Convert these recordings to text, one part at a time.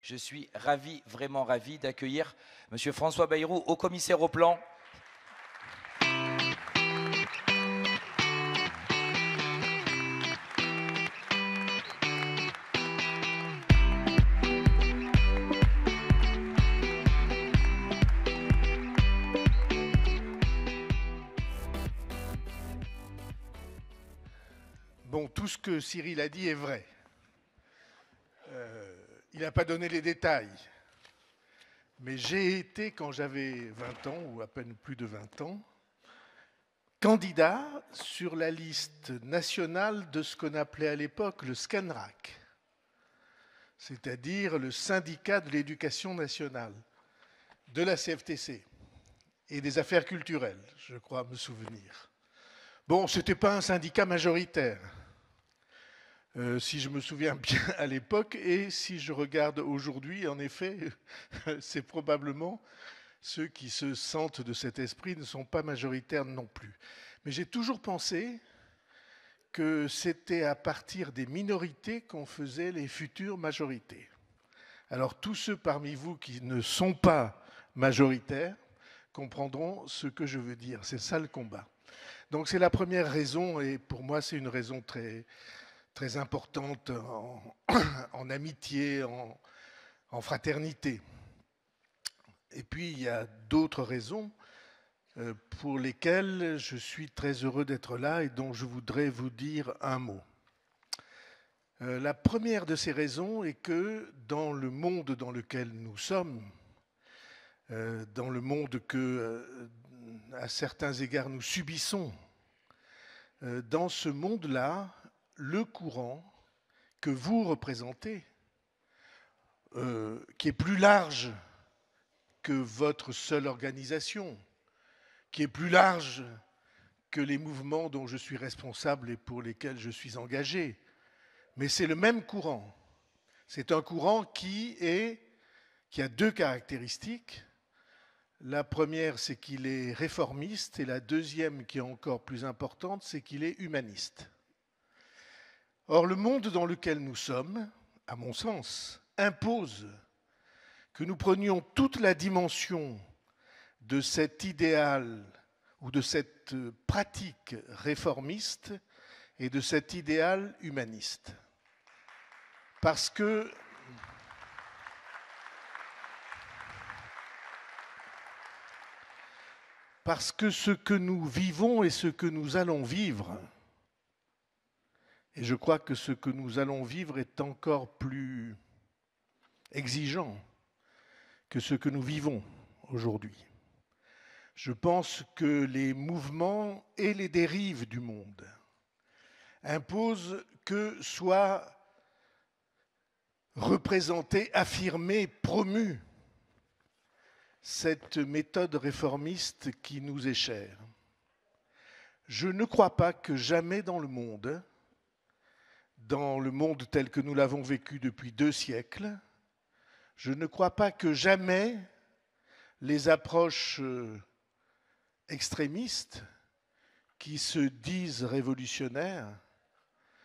Je suis ravi, vraiment ravi d'accueillir M. François Bayrou, au commissaire au plan. Bon, tout ce que Cyril a dit est vrai. Il n'a pas donné les détails. Mais j'ai été, quand j'avais 20 ans, ou à peine plus de 20 ans, candidat sur la liste nationale de ce qu'on appelait à l'époque le SCANRAC, c'est-à-dire le syndicat de l'éducation nationale, de la CFTC et des affaires culturelles, je crois me souvenir. Bon, ce n'était pas un syndicat majoritaire, euh, si je me souviens bien à l'époque, et si je regarde aujourd'hui, en effet, c'est probablement ceux qui se sentent de cet esprit ne sont pas majoritaires non plus. Mais j'ai toujours pensé que c'était à partir des minorités qu'on faisait les futures majorités. Alors tous ceux parmi vous qui ne sont pas majoritaires comprendront ce que je veux dire. C'est ça le combat. Donc c'est la première raison, et pour moi c'est une raison très, très importante en, amitié, en, fraternité. Et puis, il y a d'autres raisons euh, pour lesquelles je suis très heureux d'être là et dont je voudrais vous dire un mot. Euh, la première de ces raisons est que dans le monde dans lequel nous sommes, euh, dans le monde que, à certains égards, nous subissons, dans ce monde-là, le courant que vous représentez, euh, qui est plus large que votre seule organisation, qui est plus large que les mouvements dont je suis responsable et pour lesquels je suis engagé. Mais c'est le même courant. C'est un courant qui, est, qui a deux caractéristiques. La première, c'est qu'il est réformiste, et la deuxième, qui est encore plus importante, c'est qu'il est humaniste. Or, le monde dans lequel nous sommes, à mon sens, impose que nous prenions toute la dimension de cet idéal ou de cette pratique réformiste et de cet idéal humaniste. Parce que parce que ce que nous vivons et ce que nous allons vivre, et je crois que ce que nous allons vivre est encore plus exigeant que ce que nous vivons aujourd'hui. Je pense que les mouvements et les dérives du monde imposent que soit représentée, affirmée, promue cette méthode réformiste qui nous est chère. Je ne crois pas que jamais dans le monde, dans le monde tel que nous l'avons vécu depuis deux siècles, je ne crois pas que jamais les approches euh, extrémistes qui se disent révolutionnaires,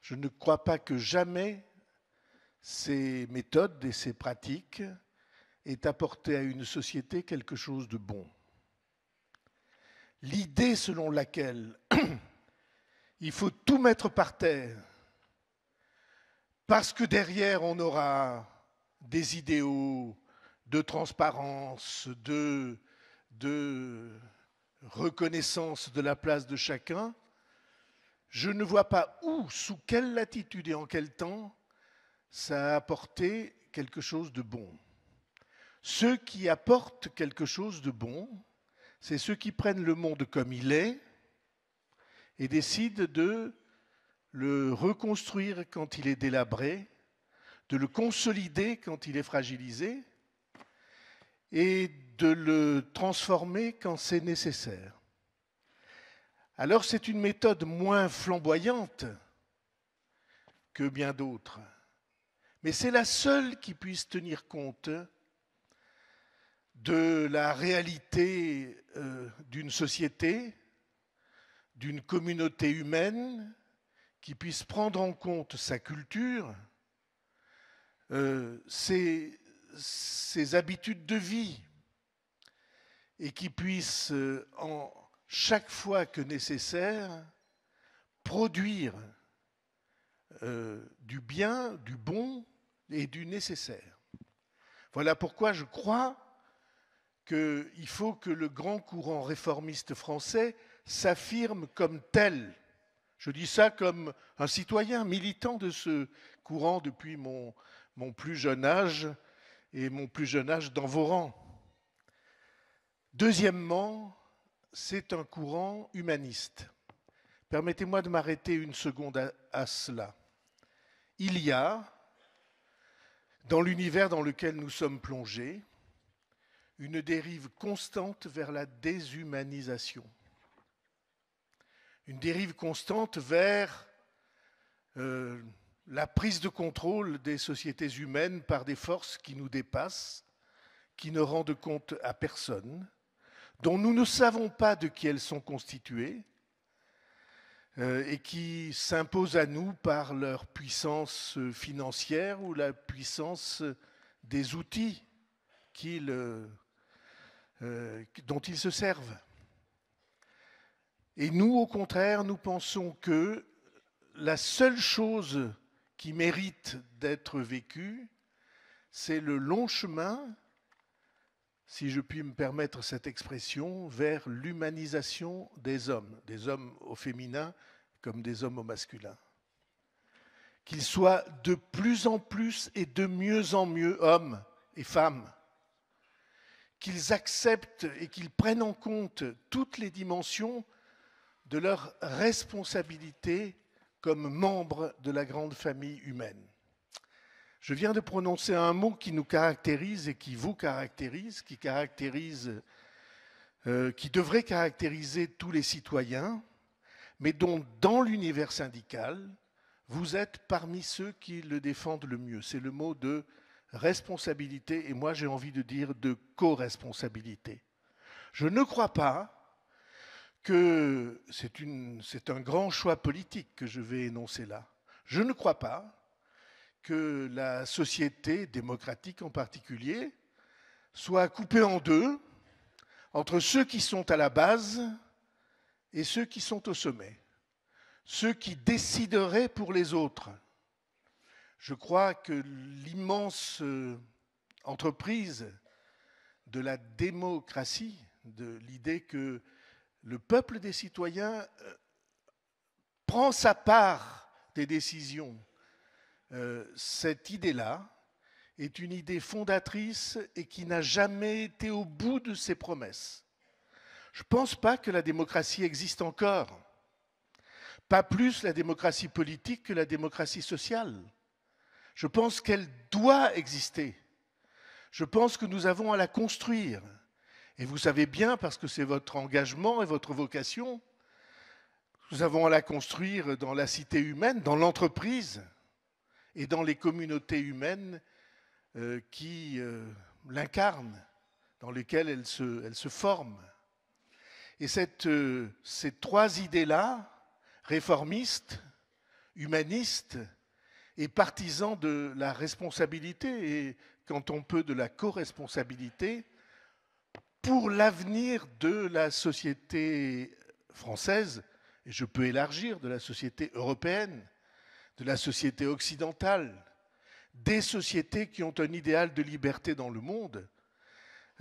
je ne crois pas que jamais ces méthodes et ces pratiques aient apporté à une société quelque chose de bon. L'idée selon laquelle il faut tout mettre par terre parce que derrière, on aura des idéaux de transparence, de, reconnaissance de la place de chacun, je ne vois pas où, sous quelle latitude et en quel temps ça a apporté quelque chose de bon. Ceux qui apportent quelque chose de bon, c'est ceux qui prennent le monde comme il est et décident de le reconstruire quand il est délabré, de le consolider quand il est fragilisé et de le transformer quand c'est nécessaire. Alors c'est une méthode moins flamboyante que bien d'autres, mais c'est la seule qui puisse tenir compte de la réalité euh, d'une société, d'une communauté humaine, qui puisse prendre en compte sa culture, euh, ses, habitudes de vie, et qui puisse, euh, en, chaque fois que nécessaire, produire euh, du bien, du bon et du nécessaire. Voilà pourquoi je crois qu'il faut que le grand courant réformiste français s'affirme comme tel je dis ça comme un citoyen militant de ce courant depuis mon, plus jeune âge et mon plus jeune âge dans vos rangs. Deuxièmement, c'est un courant humaniste. Permettez-moi de m'arrêter une seconde à cela. Il y a, dans l'univers dans lequel nous sommes plongés, une dérive constante vers la déshumanisation une dérive constante vers euh, la prise de contrôle des sociétés humaines par des forces qui nous dépassent, qui ne rendent compte à personne, dont nous ne savons pas de qui elles sont constituées, euh, et qui s'imposent à nous par leur puissance euh, financière ou la puissance des outils dont ils se servent. Et nous, au contraire, nous pensons que la seule chose qui mérite d'être vécue, c'est le long chemin, si je puis me permettre cette expression, vers l'humanisation des hommes, des hommes au féminin comme des hommes au masculin. Qu'ils soient de plus en plus et de mieux en mieux hommes et femmes qu'ils acceptent et qu'ils prennent en compte toutes les dimensions de leur responsabilité comme membres de la grande famille humaine. Je viens de prononcer un mot qui nous caractérise et qui vous caractérise, qui caractérise, euh, qui devrait caractériser tous les citoyens, mais dont dans l'univers syndical, vous êtes parmi ceux qui le défendent le mieux. C'est le mot de responsabilité et moi j'ai envie de dire de co-responsabilité. Je ne crois pas que c'est un grand choix politique que je vais énoncer là. Je ne crois pas que la société démocratique en particulier soit coupée en deux entre ceux qui sont à la base et ceux qui sont au sommet, ceux qui décideraient pour les autres. Je crois que l'immense euh, entreprise de la démocratie, de l'idée que le peuple des citoyens euh, prend sa part des décisions. Euh, cette idée-là est une idée fondatrice et qui n'a jamais été au bout de ses promesses. Je ne pense pas que la démocratie existe encore. Pas plus la démocratie politique que la démocratie sociale. Je pense qu'elle doit exister. Je pense que nous avons à la construire. Et vous savez bien, parce que c'est votre engagement et votre vocation, nous avons à la construire dans la cité humaine, dans l'entreprise et dans les communautés humaines euh, qui euh, l'incarnent, dans lesquelles elle se, elle se forme. Et cette, euh, ces trois idées-là, réformistes, humanistes et partisans de la responsabilité et quand on peut de la co-responsabilité, pour l'avenir de la société française, et je peux élargir, de la société européenne, de la société occidentale, des sociétés qui ont un idéal de liberté dans le monde,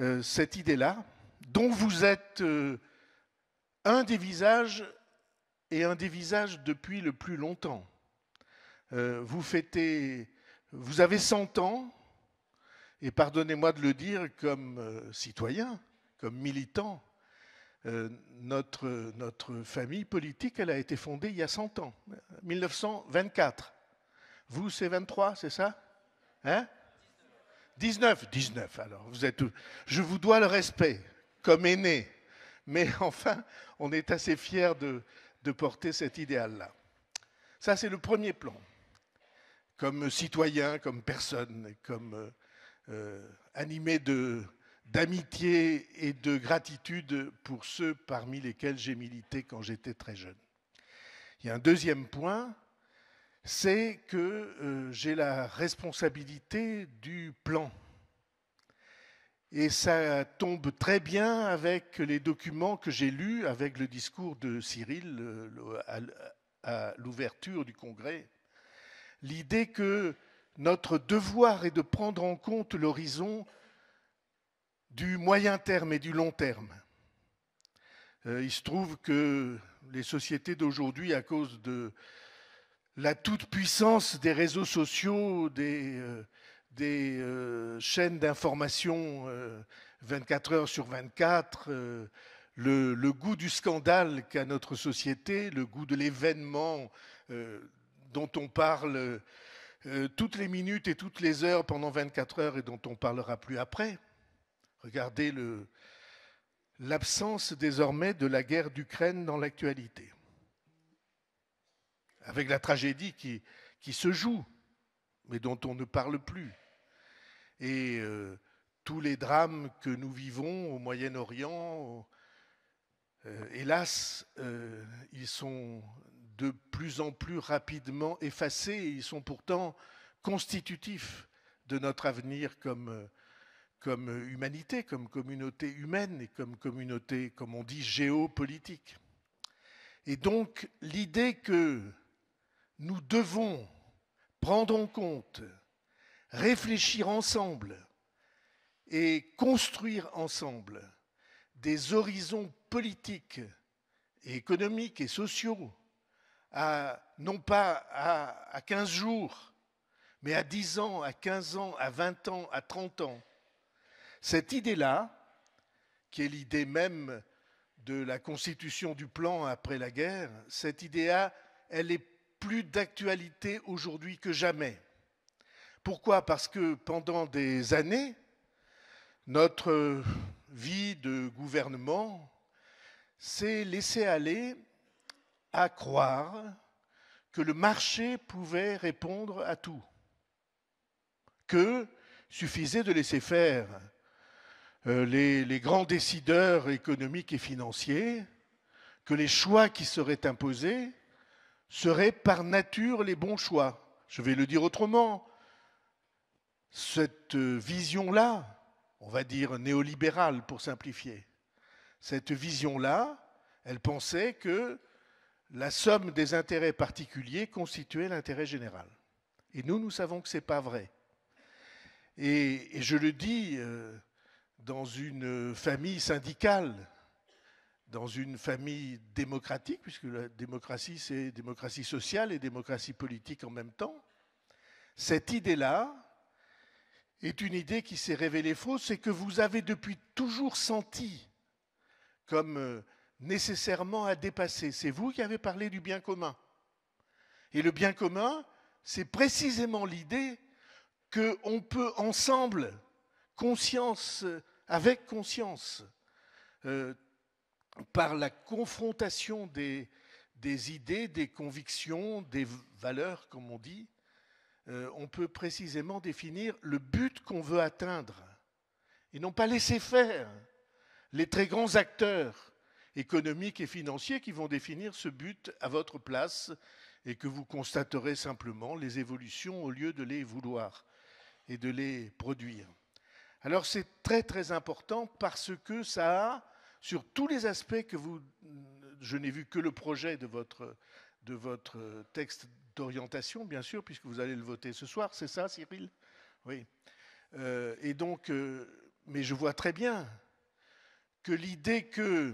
euh, cette idée-là, dont vous êtes euh, un des visages et un des visages depuis le plus longtemps. Euh, vous fêtez, vous avez 100 ans, et pardonnez-moi de le dire comme citoyen, comme militant, euh, notre, notre famille politique, elle a été fondée il y a 100 ans, 1924. Vous, c'est 23, c'est ça Hein 19, 19 alors, vous êtes Je vous dois le respect, comme aîné. Mais enfin, on est assez fiers de, porter cet idéal-là. Ça, c'est le premier plan. Comme citoyen, comme personne, comme euh, euh, animé de, d'amitié et de gratitude pour ceux parmi lesquels j'ai milité quand j'étais très jeune. Il y a un deuxième point, c'est que euh, j'ai la responsabilité du plan. Et ça tombe très bien avec les documents que j'ai lus, avec le discours de Cyril à l'ouverture du Congrès. L'idée que notre devoir est de prendre en compte l'horizon du moyen terme et du long terme. Euh, il se trouve que les sociétés d'aujourd'hui, à cause de la toute-puissance des réseaux sociaux, des, euh, euh, chaînes d'information 24 heures sur 24, le, le, goût du scandale qu'a notre société, le goût de l'événement dont on parle toutes les minutes et toutes les heures pendant 24 heures et dont on parlera plus après, Regardez l'absence désormais de la guerre d'Ukraine dans l'actualité, avec la tragédie qui, se joue, mais dont on ne parle plus, et euh, tous les drames que nous vivons au Moyen-Orient. Euh, hélas, euh, ils sont de plus en plus rapidement effacés, et ils sont pourtant constitutifs de notre avenir comme comme humanité, comme communauté humaine et comme communauté, comme on dit, géopolitique. Et donc l'idée que nous devons prendre en compte, réfléchir ensemble et construire ensemble des horizons politiques et économiques et sociaux, non pas à 15 jours, mais à 10 ans, à 15 ans, à 20 ans, à 30 ans, cette idée-là, qui est l'idée même de la constitution du plan après la guerre, cette idée-là, elle est plus d'actualité aujourd'hui que jamais. Pourquoi Parce que pendant des années, notre vie de gouvernement s'est laissée aller à croire que le marché pouvait répondre à tout, que suffisait de laisser faire euh, les, grands décideurs économiques et financiers que les choix qui seraient imposés seraient par nature les bons choix. Je vais le dire autrement. Cette vision-là, on va dire néolibérale pour simplifier, cette vision-là, elle pensait que la somme des intérêts particuliers constituait l'intérêt général. Et nous, nous savons que ce n'est pas vrai. Et, je le dis euh, dans une famille syndicale, dans une famille démocratique, puisque la démocratie, c'est démocratie sociale et démocratie politique en même temps, cette idée-là est une idée qui s'est révélée fausse et que vous avez depuis toujours senti comme euh, nécessairement à dépasser. C'est vous qui avez parlé du bien commun. Et le bien commun, c'est précisément l'idée qu'on peut ensemble, conscience avec conscience, euh, par la confrontation des, idées, des convictions, des valeurs, comme on dit, euh, on peut précisément définir le but qu'on veut atteindre. Et non pas laisser faire les très grands acteurs économiques et financiers qui vont définir ce but à votre place et que vous constaterez simplement les évolutions au lieu de les vouloir et de les produire. Alors c'est très très important parce que ça a, sur tous les aspects que vous... Je n'ai vu que le projet de votre, de votre texte d'orientation, bien sûr, puisque vous allez le voter ce soir, c'est ça, Cyril Oui. Euh, et donc, euh, mais je vois très bien que l'idée que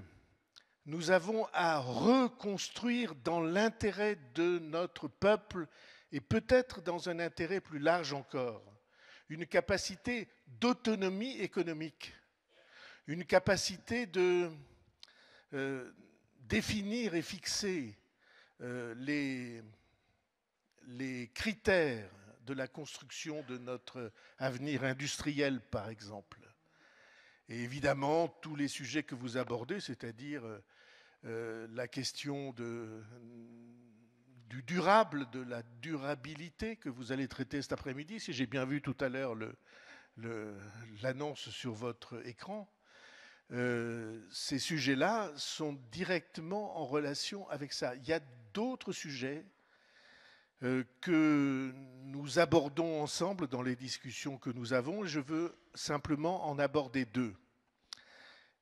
nous avons à reconstruire dans l'intérêt de notre peuple et peut-être dans un intérêt plus large encore, une capacité d'autonomie économique, une capacité de euh, définir et fixer euh, les, les critères de la construction de notre avenir industriel, par exemple. Et évidemment, tous les sujets que vous abordez, c'est-à-dire euh, la question de, du durable, de la durabilité que vous allez traiter cet après-midi, si j'ai bien vu tout à l'heure le, l'annonce sur votre écran, euh, ces sujets-là sont directement en relation avec ça. Il y a d'autres sujets euh, que nous abordons ensemble dans les discussions que nous avons. Je veux simplement en aborder deux.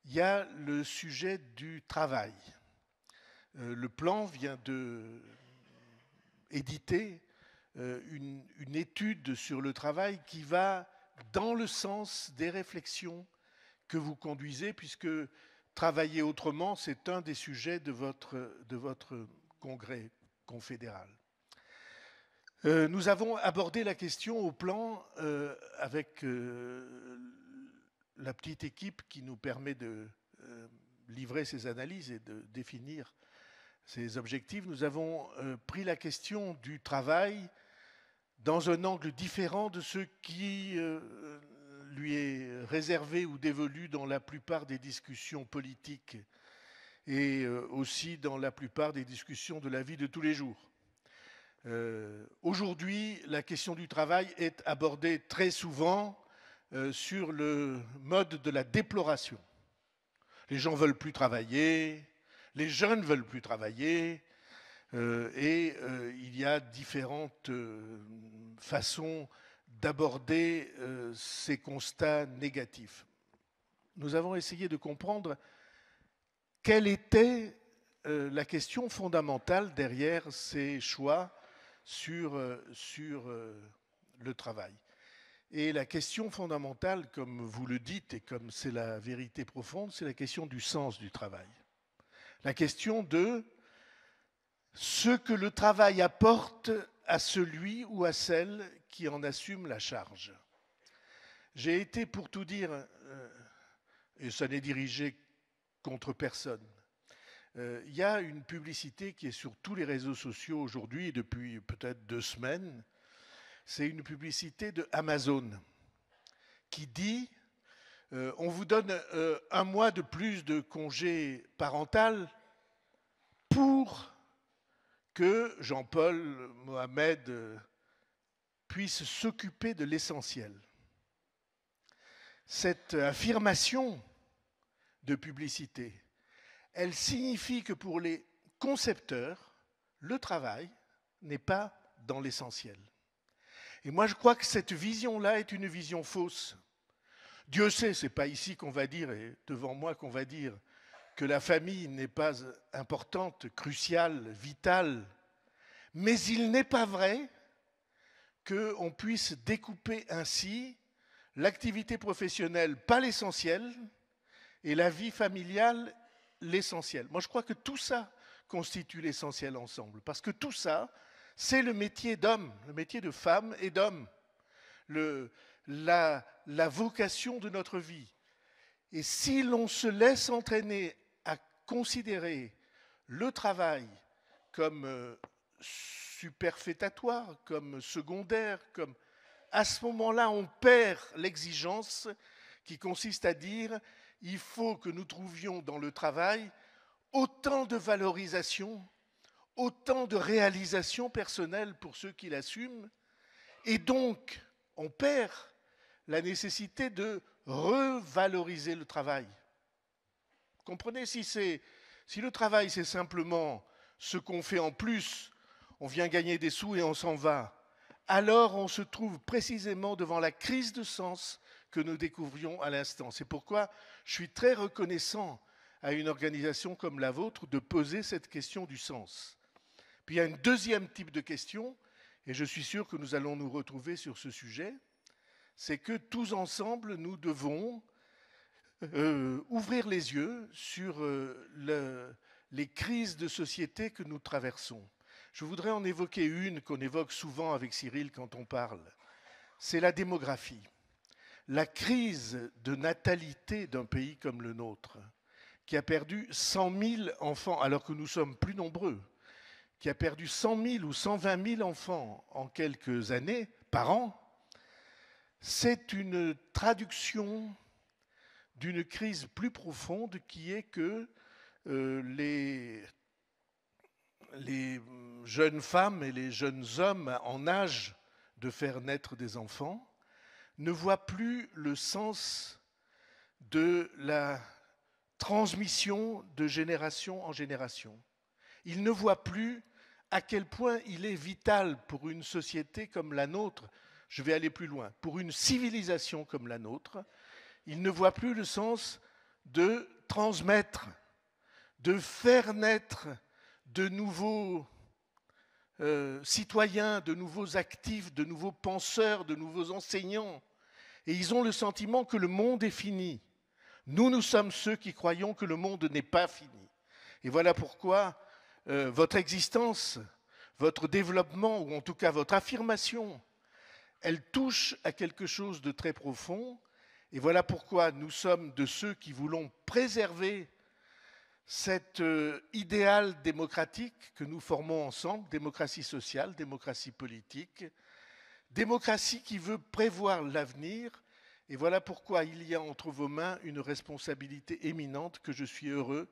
Il y a le sujet du travail. Euh, le plan vient de éditer une, une étude sur le travail qui va dans le sens des réflexions que vous conduisez, puisque travailler autrement, c'est un des sujets de votre, de votre congrès confédéral. Euh, nous avons abordé la question au plan euh, avec euh, la petite équipe qui nous permet de livrer ces analyses et de définir ces objectifs. Nous avons pris la question du travail dans un angle différent de ce qui euh, lui est réservé ou dévolu dans la plupart des discussions politiques et euh, aussi dans la plupart des discussions de la vie de tous les jours. Euh, aujourd'hui, la question du travail est abordée très souvent sur le mode de la déploration. Les gens veulent plus travailler, les jeunes veulent plus travailler, euh, et euh, il y a différentes euh, façons d'aborder ces constats négatifs. Nous avons essayé de comprendre quelle était la question fondamentale derrière ces choix sur, sur le travail. Et la question fondamentale, comme vous le dites et comme c'est la vérité profonde, c'est la question du sens du travail. La question de ce que le travail apporte à celui ou à celle qui en assume la charge. J'ai été, pour tout dire, euh, et ça n'est dirigé contre personne, euh, il y a une publicité qui est sur tous les réseaux sociaux aujourd'hui, depuis peut-être deux semaines, c'est une publicité de Amazon qui dit euh, on vous donne un mois de plus de congé parental que Jean-Paul Mohamed euh, puisse s'occuper de l'essentiel. Cette affirmation de publicité, elle signifie que pour les concepteurs, le travail n'est pas dans l'essentiel. Et moi, je crois que cette vision-là est une vision fausse. Dieu sait, c'est pas ici qu'on va dire et devant moi qu'on va dire que la famille n'est pas importante, cruciale, vitale, mais il n'est pas vrai qu'on puisse découper ainsi l'activité professionnelle, pas l'essentiel, et la vie familiale, l'essentiel. Moi, je crois que tout ça constitue l'essentiel ensemble, parce que tout ça, c'est le métier d'homme, le métier de femme et d'homme, la, la vocation de notre vie. Et si l'on se laisse entraîner considérer le travail comme euh, superfétatoire, comme secondaire, comme à ce moment-là, on perd l'exigence qui consiste à dire il faut que nous trouvions dans le travail autant de valorisation, autant de réalisation personnelle pour ceux qui l'assument, et donc on perd la nécessité de revaloriser le travail. Comprenez, si, si le travail, c'est simplement ce qu'on fait en plus, on vient gagner des sous et on s'en va, alors on se trouve précisément devant la crise de sens que nous découvrions à l'instant. C'est pourquoi je suis très reconnaissant à une organisation comme la vôtre de poser cette question du sens. Puis il y a un deuxième type de question, et je suis sûr que nous allons nous retrouver sur ce sujet, c'est que tous ensemble, nous devons euh, ouvrir les yeux sur euh, les crises de société que nous traversons. Je voudrais en évoquer une qu'on évoque souvent avec Cyril quand on parle. C'est la démographie. La crise de natalité d'un pays comme le nôtre, qui a perdu 100 000 enfants alors que nous sommes plus nombreux, qui a perdu 100 000 ou 120 000 enfants en quelques années par an, c'est une traduction d'une crise plus profonde qui est que euh, les jeunes femmes et les jeunes hommes en âge de faire naître des enfants ne voient plus le sens de la transmission de génération en génération. Ils ne voient plus à quel point il est vital pour une société comme la nôtre, je vais aller plus loin, pour une civilisation comme la nôtre, il ne voit plus le sens de transmettre, de faire naître de nouveaux euh, citoyens, de nouveaux actifs, de nouveaux penseurs, de nouveaux enseignants. Et ils ont le sentiment que le monde est fini. Nous, nous sommes ceux qui croyons que le monde n'est pas fini. Et voilà pourquoi euh, votre existence, votre développement, ou en tout cas votre affirmation, elle touche à quelque chose de très profond, et voilà pourquoi nous sommes de ceux qui voulons préserver cet euh, idéal démocratique que nous formons ensemble, démocratie sociale, démocratie politique, démocratie qui veut prévoir l'avenir. Et voilà pourquoi il y a entre vos mains une responsabilité éminente que je suis heureux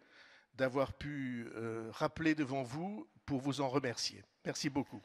d'avoir pu euh, rappeler devant vous pour vous en remercier. Merci beaucoup.